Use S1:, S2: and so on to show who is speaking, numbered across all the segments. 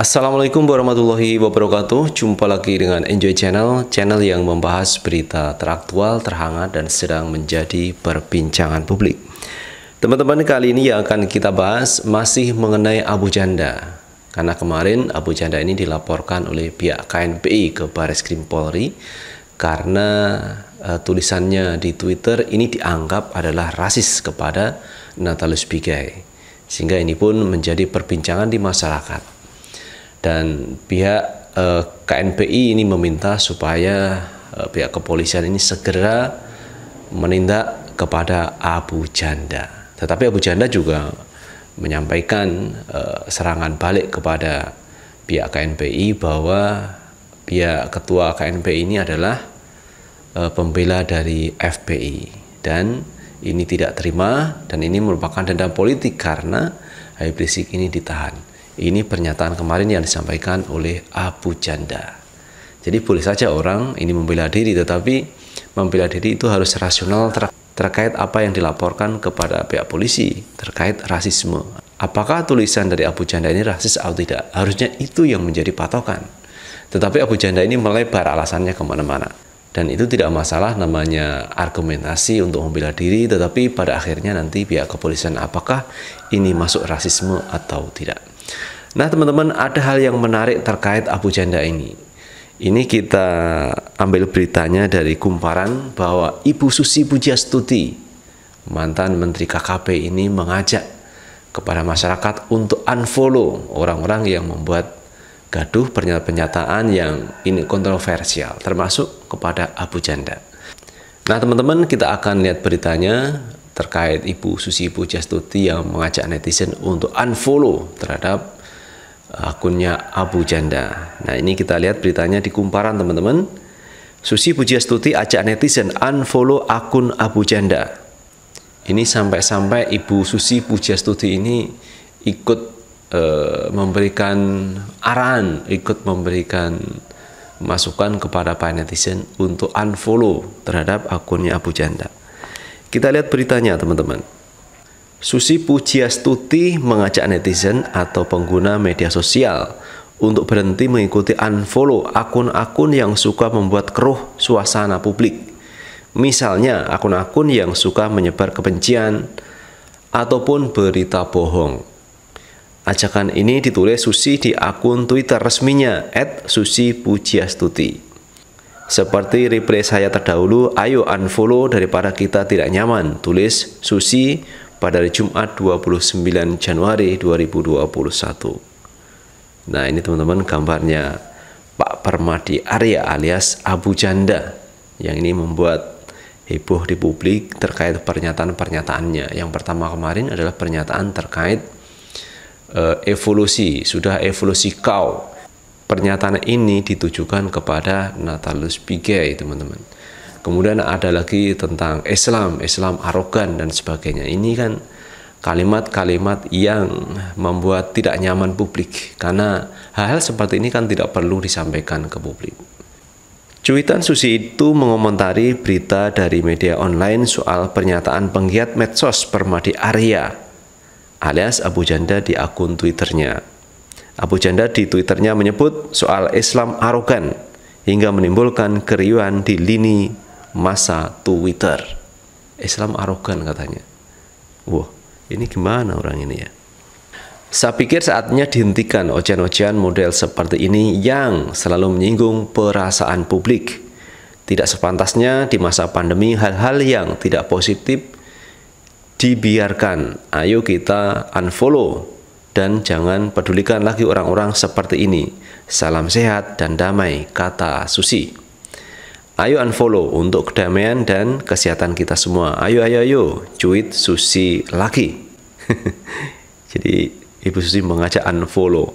S1: Assalamualaikum warahmatullahi wabarakatuh Jumpa lagi dengan Enjoy Channel Channel yang membahas berita teraktual, terhangat, dan sedang menjadi perbincangan publik Teman-teman kali ini yang akan kita bahas masih mengenai Abu Janda Karena kemarin Abu Janda ini dilaporkan oleh pihak KNPI ke Baris Krim Polri karena uh, tulisannya di Twitter ini dianggap adalah rasis kepada Natalus Pigai. Sehingga ini pun menjadi perbincangan di masyarakat. Dan pihak uh, eh, KNPI ini meminta supaya uh, pihak kepolisian ini segera menindak kepada Abu Janda. Tetapi Abu Janda juga menyampaikan uh, serangan balik kepada pihak KNPI bahwa pihak ketua KNPI ini adalah Eh, pembela dari FPI dan ini tidak terima dan ini merupakan dendam politik karena Habib Rizik ini ditahan. Ini pernyataan kemarin yang disampaikan oleh Abu Janda. Jadi boleh saja orang ini membela diri tetapi membela diri itu harus rasional ter terkait apa yang dilaporkan kepada pihak polisi terkait rasisme. Apakah tulisan dari Abu Janda ini rasis atau tidak? Harusnya itu yang menjadi patokan. Tetapi Abu Janda ini melebar alasannya kemana-mana dan itu tidak masalah namanya argumentasi untuk membela diri tetapi pada akhirnya nanti pihak kepolisian apakah ini masuk rasisme atau tidak nah teman-teman ada hal yang menarik terkait Abu Janda ini ini kita ambil beritanya dari kumparan bahwa Ibu Susi Pujiastuti mantan Menteri KKP ini mengajak kepada masyarakat untuk unfollow orang-orang yang membuat gaduh pernyataan yang ini kontroversial termasuk kepada Abu Janda. Nah teman-teman kita akan lihat beritanya terkait Ibu Susi Pujastuti yang mengajak netizen untuk unfollow terhadap uh, akunnya Abu Janda. Nah ini kita lihat beritanya di kumparan teman-teman. Susi Pujastuti ajak netizen unfollow akun Abu Janda. Ini sampai-sampai Ibu Susi Pujastuti ini ikut Eh, memberikan arahan, ikut memberikan masukan kepada para netizen untuk unfollow terhadap akunnya Abu Janda. Kita lihat beritanya teman-teman. Susi Pujiastuti mengajak netizen atau pengguna media sosial untuk berhenti mengikuti unfollow akun-akun yang suka membuat keruh suasana publik. Misalnya akun-akun yang suka menyebar kebencian ataupun berita bohong. Ajakan ini ditulis Susi di akun Twitter resminya @susi_pujiastuti. Seperti replay saya terdahulu, ayo unfollow daripada kita tidak nyaman, tulis Susi pada hari Jumat 29 Januari 2021. Nah ini teman-teman gambarnya Pak Permadi Arya alias Abu Janda yang ini membuat heboh di publik terkait pernyataan-pernyataannya. Yang pertama kemarin adalah pernyataan terkait Eh, evolusi, sudah evolusi kau. Pernyataan ini ditujukan kepada Natalus Pigai, teman-teman. Kemudian ada lagi tentang Islam, Islam arogan dan sebagainya. Ini kan kalimat-kalimat yang membuat tidak nyaman publik karena hal-hal seperti ini kan tidak perlu disampaikan ke publik. Cuitan Susi itu mengomentari berita dari media online soal pernyataan penggiat medsos Permadi Arya alias Abu Janda di akun Twitternya. Abu Janda di Twitternya menyebut soal Islam arogan hingga menimbulkan keriuhan di lini masa Twitter. Islam arogan katanya. Wah, ini gimana orang ini ya? Saya pikir saatnya dihentikan ocehan-ocehan model seperti ini yang selalu menyinggung perasaan publik. Tidak sepantasnya di masa pandemi hal-hal yang tidak positif dibiarkan. Ayo kita unfollow dan jangan pedulikan lagi orang-orang seperti ini. Salam sehat dan damai, kata Susi. Ayo unfollow untuk kedamaian dan kesehatan kita semua. Ayo, ayo, ayo, cuit Susi lagi. Jadi Ibu Susi mengajak unfollow.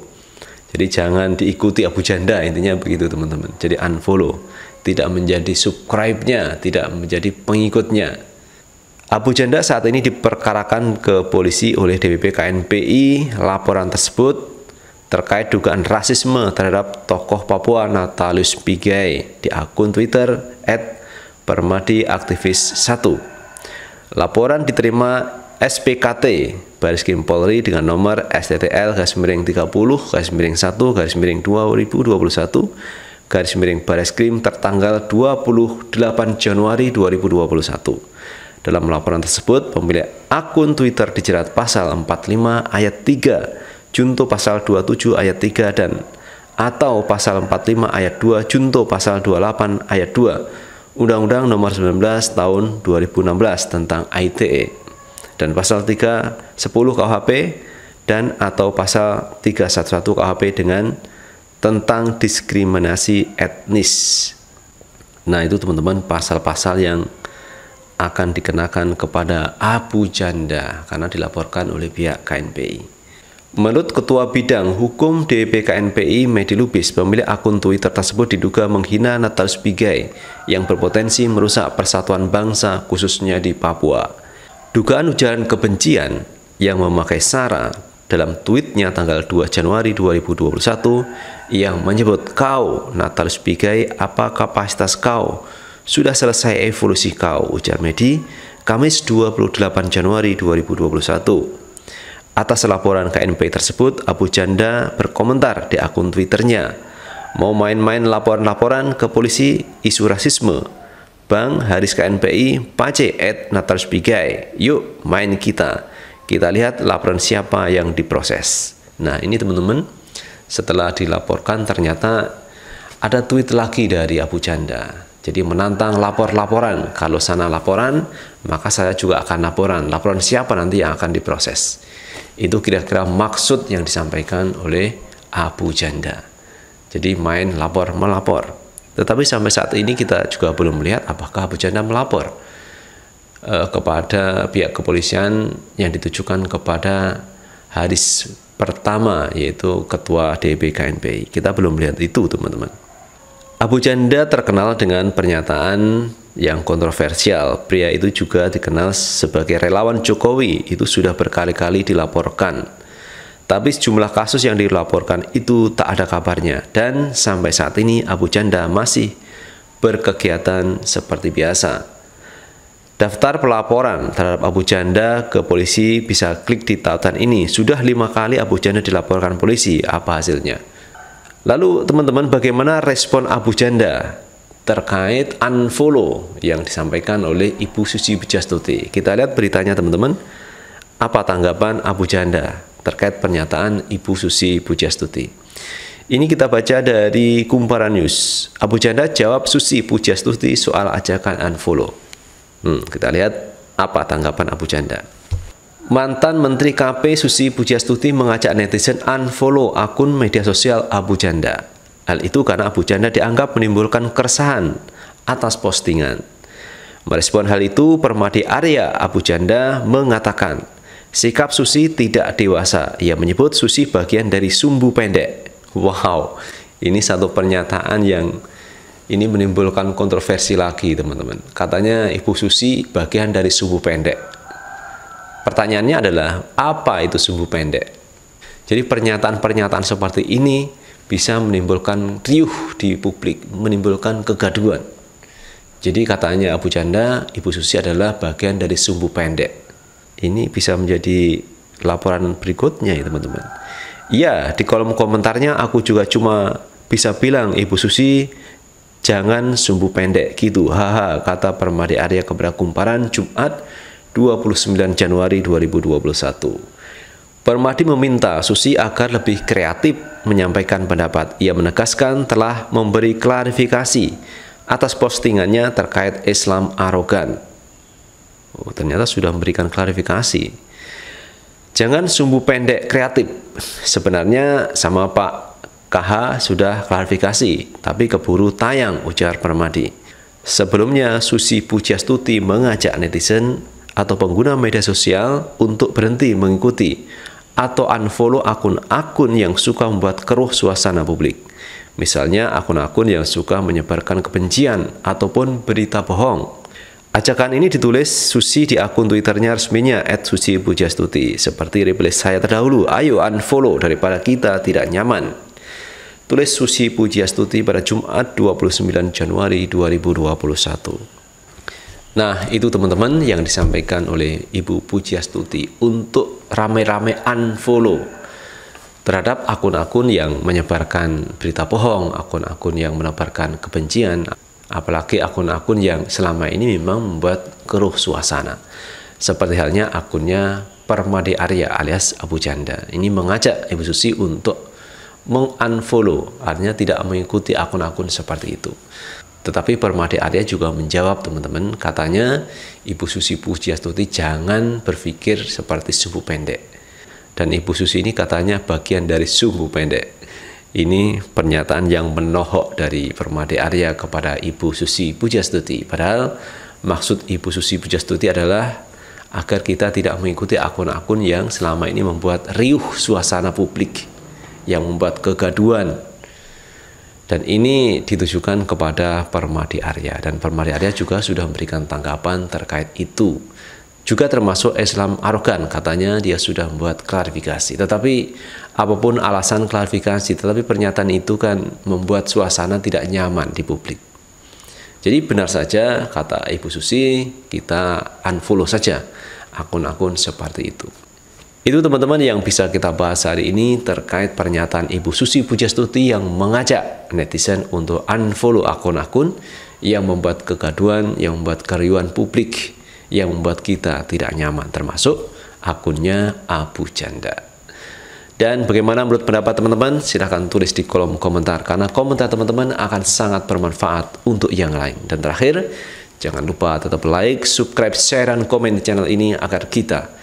S1: Jadi jangan diikuti Abu Janda intinya begitu teman-teman. Jadi unfollow, tidak menjadi subscribe-nya, tidak menjadi pengikutnya Abu Janda saat ini diperkarakan ke polisi oleh DPP KNPI. Laporan tersebut terkait dugaan rasisme terhadap tokoh Papua Natalius Pigai di akun Twitter @permadiaktivis1. Laporan diterima SPKT Baris Krim Polri dengan nomor STTL garis miring 30 garis miring 1 garis miring 2021 garis miring Baris Krim tertanggal 28 Januari 2021. Dalam laporan tersebut, pemilik akun Twitter dijerat pasal 45 ayat 3, junto pasal 27 ayat 3 dan atau pasal 45 ayat 2 junto pasal 28 ayat 2 Undang-Undang Nomor 19 Tahun 2016 tentang ITE dan pasal 3 10 KUHP dan atau pasal 311 KUHP dengan tentang diskriminasi etnis. Nah, itu teman-teman pasal-pasal yang akan dikenakan kepada Abu Janda karena dilaporkan oleh pihak KNPI. Menurut Ketua Bidang Hukum KNPI Medi Lubis, pemilik akun Twitter tersebut diduga menghina Natal Pigai yang berpotensi merusak persatuan bangsa khususnya di Papua. Dugaan ujaran kebencian yang memakai sara dalam tweetnya tanggal 2 Januari 2021 yang menyebut kau Natal Pigai apa kapasitas kau sudah selesai evolusi kau, ujar Medi, Kamis 28 Januari 2021. Atas laporan KNP tersebut, Abu Janda berkomentar di akun Twitternya, mau main-main laporan-laporan ke polisi isu rasisme. Bang Haris KNPI, Pace at Natal Spigai, yuk main kita. Kita lihat laporan siapa yang diproses. Nah ini teman-teman, setelah dilaporkan ternyata ada tweet lagi dari Abu Janda. Jadi menantang lapor-laporan. Kalau sana laporan, maka saya juga akan laporan. Laporan siapa nanti yang akan diproses? Itu kira-kira maksud yang disampaikan oleh Abu Janda. Jadi main lapor melapor. Tetapi sampai saat ini kita juga belum melihat apakah Abu Janda melapor eh, kepada pihak kepolisian yang ditujukan kepada Haris pertama yaitu ketua DPKNPI. Kita belum melihat itu, teman-teman. Abu Janda terkenal dengan pernyataan yang kontroversial. Pria itu juga dikenal sebagai relawan Jokowi. Itu sudah berkali-kali dilaporkan. Tapi sejumlah kasus yang dilaporkan itu tak ada kabarnya. Dan sampai saat ini Abu Janda masih berkegiatan seperti biasa. Daftar pelaporan terhadap Abu Janda ke polisi bisa klik di tautan ini. Sudah lima kali Abu Janda dilaporkan polisi. Apa hasilnya? Lalu teman-teman bagaimana respon Abu Janda terkait unfollow yang disampaikan oleh Ibu Susi Pujastuti? Kita lihat beritanya teman-teman. Apa tanggapan Abu Janda terkait pernyataan Ibu Susi Pujastuti? Ini kita baca dari Kumparan News. Abu Janda jawab Susi Pujastuti soal ajakan unfollow. Hmm, kita lihat apa tanggapan Abu Janda. Mantan Menteri KP Susi Pujastuti mengajak netizen unfollow akun media sosial Abu Janda. Hal itu karena Abu Janda dianggap menimbulkan keresahan atas postingan. Merespon hal itu, Permadi Arya Abu Janda mengatakan, sikap Susi tidak dewasa. Ia menyebut Susi bagian dari sumbu pendek. Wow, ini satu pernyataan yang ini menimbulkan kontroversi lagi, teman-teman. Katanya Ibu Susi bagian dari sumbu pendek Pertanyaannya adalah, apa itu sumbu pendek? Jadi pernyataan-pernyataan seperti ini bisa menimbulkan riuh di publik, menimbulkan kegaduan. Jadi katanya Abu Janda, Ibu Susi adalah bagian dari sumbu pendek. Ini bisa menjadi laporan berikutnya ya teman-teman. Iya, di kolom komentarnya aku juga cuma bisa bilang Ibu Susi jangan sumbu pendek gitu. Haha, kata Permadi Arya kepada Kumparan Jumat 29 Januari 2021. Permadi meminta Susi agar lebih kreatif menyampaikan pendapat. Ia menegaskan telah memberi klarifikasi atas postingannya terkait Islam arogan. Oh, ternyata sudah memberikan klarifikasi. Jangan sumbu pendek kreatif. Sebenarnya sama Pak KH sudah klarifikasi, tapi keburu tayang ujar Permadi. Sebelumnya, Susi Pujastuti mengajak netizen atau pengguna media sosial untuk berhenti mengikuti atau unfollow akun-akun yang suka membuat keruh suasana publik. Misalnya akun-akun yang suka menyebarkan kebencian ataupun berita bohong. Ajakan ini ditulis Susi di akun Twitternya resminya @susi_pujastuti. Seperti reply saya terdahulu, ayo unfollow daripada kita tidak nyaman. Tulis Susi Pujiastuti pada Jumat 29 Januari 2021. Nah, itu teman-teman yang disampaikan oleh Ibu Pujiastuti untuk rame-rame unfollow terhadap akun-akun yang menyebarkan berita bohong, akun-akun yang menebarkan kebencian, apalagi akun-akun yang selama ini memang membuat keruh suasana. Seperti halnya akunnya Permade Arya alias Abu Janda. Ini mengajak Ibu Susi untuk mengunfollow, artinya tidak mengikuti akun-akun seperti itu. Tetapi Permadi Arya juga menjawab teman-teman, katanya Ibu Susi Pujiastuti jangan berpikir seperti sumbu pendek. Dan Ibu Susi ini katanya bagian dari sumbu pendek. Ini pernyataan yang menohok dari Permadi Arya kepada Ibu Susi Pujiastuti. Padahal maksud Ibu Susi Pujiastuti adalah agar kita tidak mengikuti akun-akun yang selama ini membuat riuh suasana publik, yang membuat kegaduan, dan ini ditujukan kepada Permadi Arya dan Permadi Arya juga sudah memberikan tanggapan terkait itu. Juga termasuk Islam arogan katanya dia sudah membuat klarifikasi. Tetapi apapun alasan klarifikasi, tetapi pernyataan itu kan membuat suasana tidak nyaman di publik. Jadi benar saja kata Ibu Susi, kita unfollow saja akun-akun seperti itu. Itu teman-teman yang bisa kita bahas hari ini terkait pernyataan Ibu Susi Pujastuti yang mengajak netizen untuk unfollow akun-akun yang membuat kegaduan, yang membuat keriuhan publik, yang membuat kita tidak nyaman termasuk akunnya Abu Janda. Dan bagaimana menurut pendapat teman-teman? Silahkan tulis di kolom komentar karena komentar teman-teman akan sangat bermanfaat untuk yang lain. Dan terakhir, jangan lupa tetap like, subscribe, share, dan komen di channel ini agar kita